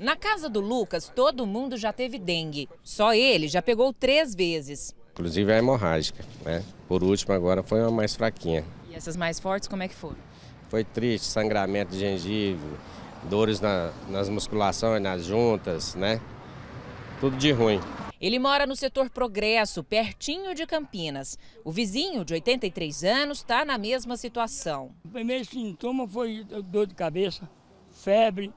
Na casa do Lucas, todo mundo já teve dengue. Só ele já pegou três vezes. Inclusive a é hemorrágica, né? Por último, agora foi uma mais fraquinha. E essas mais fortes, como é que foram? Foi triste, sangramento de gengiva, dores na, nas musculações, nas juntas, né? Tudo de ruim. Ele mora no setor Progresso, pertinho de Campinas. O vizinho, de 83 anos, está na mesma situação. O primeiro sintoma foi dor de cabeça, febre,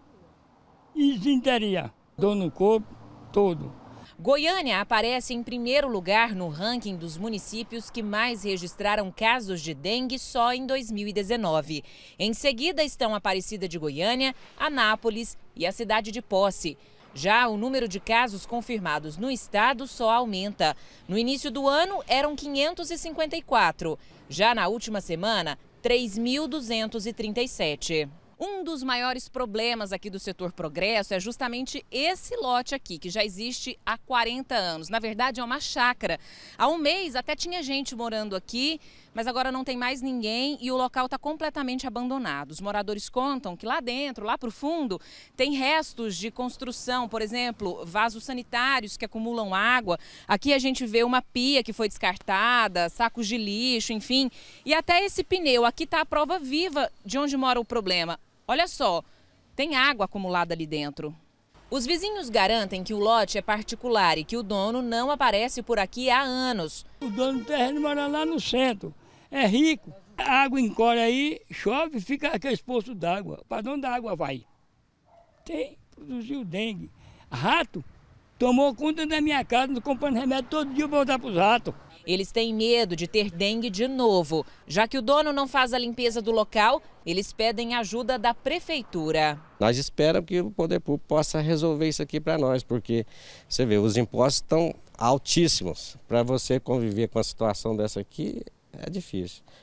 e desinteria. Dor no corpo todo. Goiânia aparece em primeiro lugar no ranking dos municípios que mais registraram casos de dengue só em 2019. Em seguida estão Aparecida de Goiânia, Anápolis e a cidade de Posse. Já o número de casos confirmados no estado só aumenta. No início do ano eram 554. Já na última semana, 3.237. Um dos maiores problemas aqui do setor Progresso é justamente esse lote aqui, que já existe há 40 anos. Na verdade, é uma chácara. Há um mês até tinha gente morando aqui, mas agora não tem mais ninguém e o local está completamente abandonado. Os moradores contam que lá dentro, lá para o fundo, tem restos de construção, por exemplo, vasos sanitários que acumulam água. Aqui a gente vê uma pia que foi descartada, sacos de lixo, enfim. E até esse pneu, aqui está a prova viva de onde mora o problema. Olha só, tem água acumulada ali dentro. Os vizinhos garantem que o lote é particular e que o dono não aparece por aqui há anos. O dono do terreno mora lá no centro, é rico. A água encolhe aí, chove, fica aquele poço d'água. Para onde a água vai? Tem, produziu dengue. Rato tomou conta da minha casa, comprando remédio todo dia para voltar para os ratos. Eles têm medo de ter dengue de novo. Já que o dono não faz a limpeza do local, eles pedem ajuda da prefeitura. Nós esperamos que o poder público possa resolver isso aqui para nós, porque você vê, os impostos estão altíssimos. Para você conviver com uma situação dessa aqui, é difícil.